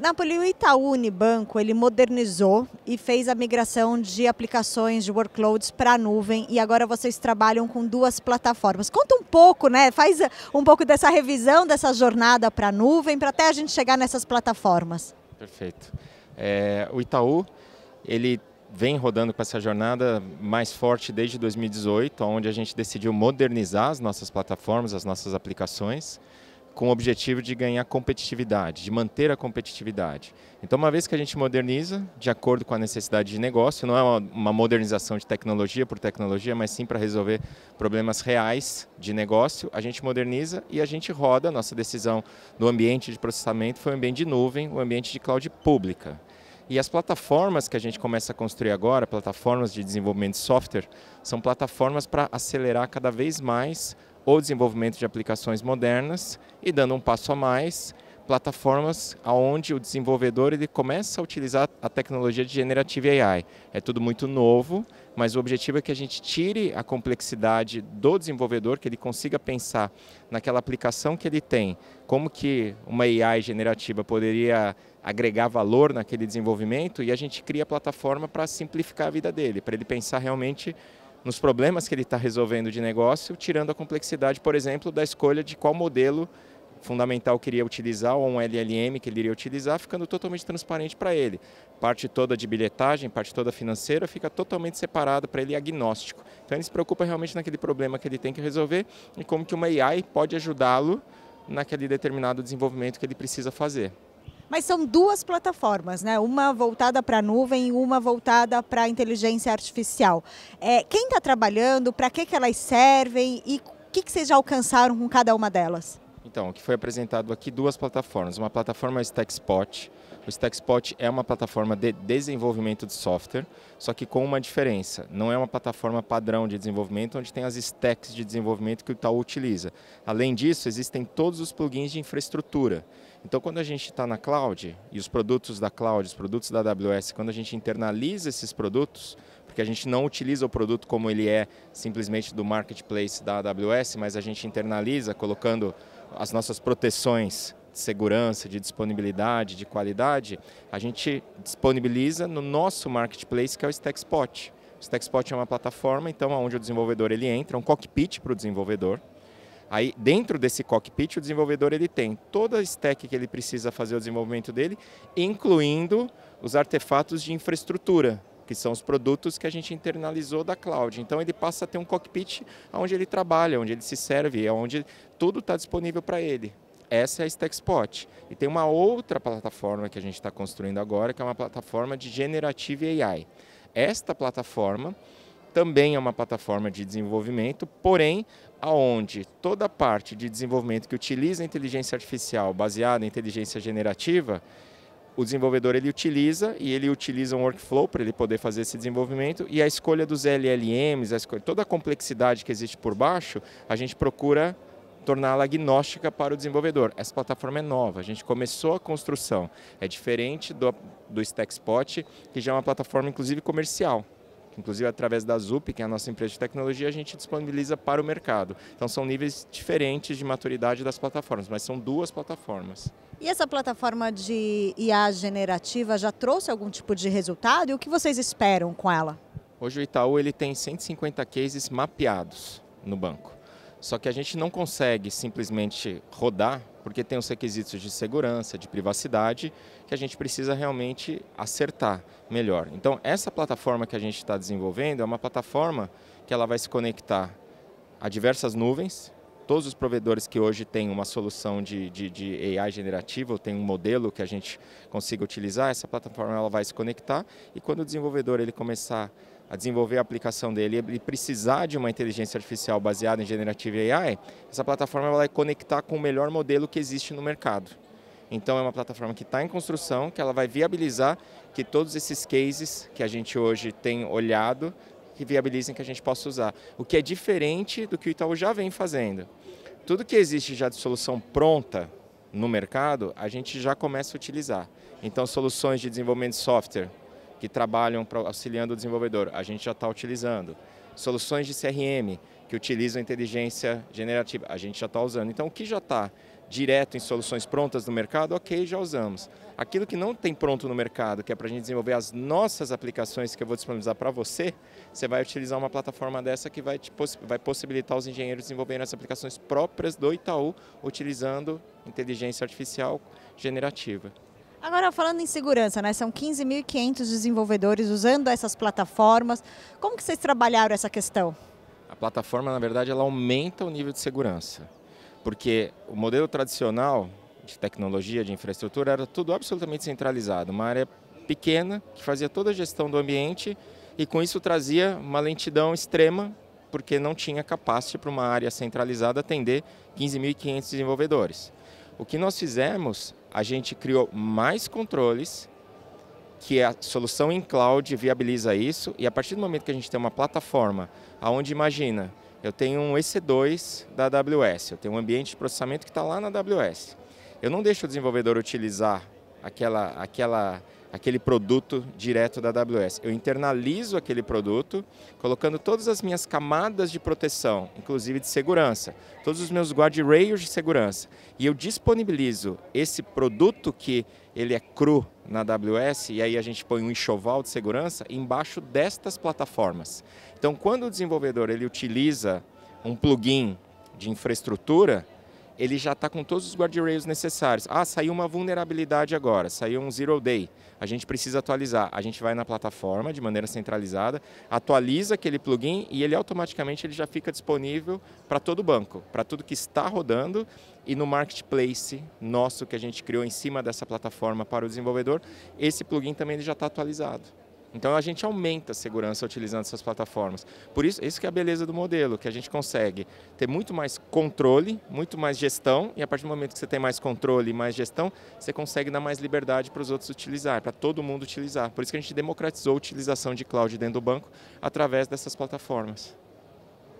Napoli, o Itaú Unibanco, ele modernizou e fez a migração de aplicações de workloads para a nuvem e agora vocês trabalham com duas plataformas. Conta um pouco, né? Faz eh, um pouco dessa revisão dessa jornada para a nuvem, para até a gente chegar nessas plataformas. Perfeito. É, o Itaú, ele vem rodando com essa jornada mais forte desde 2018, onde a gente decidiu modernizar as nossas plataformas, as nossas aplicações com o objetivo de ganhar competitividade, de manter a competitividade. Então, uma vez que a gente moderniza, de acordo com a necessidade de negócio, não é uma modernização de tecnologia por tecnologia, mas sim para resolver problemas reais de negócio, a gente moderniza e a gente roda. Nossa decisão do ambiente de processamento foi um ambiente de nuvem, um ambiente de cloud pública. E as plataformas que a gente começa a construir agora, plataformas de desenvolvimento de software, são plataformas para acelerar cada vez mais o desenvolvimento de aplicações modernas e dando um passo a mais, plataformas onde o desenvolvedor ele começa a utilizar a tecnologia de generativa AI. É tudo muito novo, mas o objetivo é que a gente tire a complexidade do desenvolvedor, que ele consiga pensar naquela aplicação que ele tem, como que uma AI generativa poderia agregar valor naquele desenvolvimento e a gente cria a plataforma para simplificar a vida dele, para ele pensar realmente nos problemas que ele está resolvendo de negócio, tirando a complexidade, por exemplo, da escolha de qual modelo fundamental queria utilizar ou um LLM que ele iria utilizar, ficando totalmente transparente para ele. Parte toda de bilhetagem, parte toda financeira, fica totalmente separado para ele agnóstico. Então ele se preocupa realmente naquele problema que ele tem que resolver e como que uma AI pode ajudá-lo naquele determinado desenvolvimento que ele precisa fazer. Mas são duas plataformas, né? Uma voltada para a nuvem e uma voltada para a inteligência artificial. É, quem está trabalhando, para que, que elas servem e o que, que vocês já alcançaram com cada uma delas? Então, o que foi apresentado aqui, duas plataformas. Uma plataforma é o StackSpot. O StackSpot é uma plataforma de desenvolvimento de software, só que com uma diferença. Não é uma plataforma padrão de desenvolvimento, onde tem as stacks de desenvolvimento que o Itaú utiliza. Além disso, existem todos os plugins de infraestrutura. Então, quando a gente está na cloud, e os produtos da cloud, os produtos da AWS, quando a gente internaliza esses produtos, porque a gente não utiliza o produto como ele é simplesmente do marketplace da AWS, mas a gente internaliza colocando as nossas proteções de segurança, de disponibilidade, de qualidade, a gente disponibiliza no nosso marketplace, que é o Stackspot. O Stackspot é uma plataforma, então, onde o desenvolvedor ele entra, um cockpit para o desenvolvedor. Aí, dentro desse cockpit, o desenvolvedor ele tem toda a stack que ele precisa fazer o desenvolvimento dele, incluindo os artefatos de infraestrutura, que são os produtos que a gente internalizou da cloud. Então ele passa a ter um cockpit onde ele trabalha, onde ele se serve, é onde tudo está disponível para ele. Essa é a Stackspot. E tem uma outra plataforma que a gente está construindo agora, que é uma plataforma de Generative AI. Esta plataforma também é uma plataforma de desenvolvimento, porém, aonde toda a parte de desenvolvimento que utiliza inteligência artificial baseada em inteligência generativa, o desenvolvedor ele utiliza e ele utiliza um workflow para ele poder fazer esse desenvolvimento e a escolha dos LLMs, a escolha, toda a complexidade que existe por baixo, a gente procura torná-la agnóstica para o desenvolvedor. Essa plataforma é nova, a gente começou a construção. É diferente do, do StackSpot, que já é uma plataforma inclusive comercial. Inclusive, através da ZUP, que é a nossa empresa de tecnologia, a gente disponibiliza para o mercado. Então, são níveis diferentes de maturidade das plataformas, mas são duas plataformas. E essa plataforma de IA generativa já trouxe algum tipo de resultado? E o que vocês esperam com ela? Hoje o Itaú ele tem 150 cases mapeados no banco. Só que a gente não consegue simplesmente rodar, porque tem os requisitos de segurança, de privacidade, que a gente precisa realmente acertar melhor. Então, essa plataforma que a gente está desenvolvendo é uma plataforma que ela vai se conectar a diversas nuvens, todos os provedores que hoje têm uma solução de, de, de AI generativa, ou tem um modelo que a gente consiga utilizar, essa plataforma ela vai se conectar e quando o desenvolvedor ele começar a desenvolver a aplicação dele e precisar de uma inteligência artificial baseada em generativa AI, essa plataforma vai conectar com o melhor modelo que existe no mercado. Então é uma plataforma que está em construção, que ela vai viabilizar que todos esses cases que a gente hoje tem olhado que viabilizem que a gente possa usar. O que é diferente do que o Itaú já vem fazendo. Tudo que existe já de solução pronta no mercado, a gente já começa a utilizar. Então, soluções de desenvolvimento de software que trabalham auxiliando o desenvolvedor, a gente já está utilizando. Soluções de CRM, que utilizam inteligência generativa. A gente já está usando. Então, o que já está direto em soluções prontas no mercado, ok, já usamos. Aquilo que não tem pronto no mercado, que é para a gente desenvolver as nossas aplicações que eu vou disponibilizar para você, você vai utilizar uma plataforma dessa que vai, te poss vai possibilitar os engenheiros desenvolverem as aplicações próprias do Itaú, utilizando inteligência artificial generativa. Agora, falando em segurança, né? são 15.500 desenvolvedores usando essas plataformas. Como que vocês trabalharam essa questão? A plataforma, na verdade, ela aumenta o nível de segurança, porque o modelo tradicional de tecnologia, de infraestrutura, era tudo absolutamente centralizado, uma área pequena que fazia toda a gestão do ambiente e com isso trazia uma lentidão extrema, porque não tinha capacidade para uma área centralizada atender 15.500 desenvolvedores. O que nós fizemos, a gente criou mais controles que é a solução em cloud viabiliza isso e a partir do momento que a gente tem uma plataforma aonde imagina, eu tenho um EC2 da AWS, eu tenho um ambiente de processamento que está lá na AWS. Eu não deixo o desenvolvedor utilizar aquela, aquela aquele produto direto da AWS. Eu internalizo aquele produto, colocando todas as minhas camadas de proteção, inclusive de segurança, todos os meus guardrails de segurança, e eu disponibilizo esse produto que ele é cru na AWS, e aí a gente põe um enxoval de segurança embaixo destas plataformas. Então, quando o desenvolvedor ele utiliza um plugin de infraestrutura, ele já está com todos os guardrails necessários. Ah, saiu uma vulnerabilidade agora, saiu um zero day, a gente precisa atualizar. A gente vai na plataforma de maneira centralizada, atualiza aquele plugin e ele automaticamente ele já fica disponível para todo o banco, para tudo que está rodando e no marketplace nosso que a gente criou em cima dessa plataforma para o desenvolvedor, esse plugin também ele já está atualizado. Então a gente aumenta a segurança utilizando essas plataformas. Por isso, isso que é a beleza do modelo, que a gente consegue ter muito mais controle, muito mais gestão, e a partir do momento que você tem mais controle e mais gestão, você consegue dar mais liberdade para os outros utilizar, para todo mundo utilizar. Por isso que a gente democratizou a utilização de cloud dentro do banco através dessas plataformas.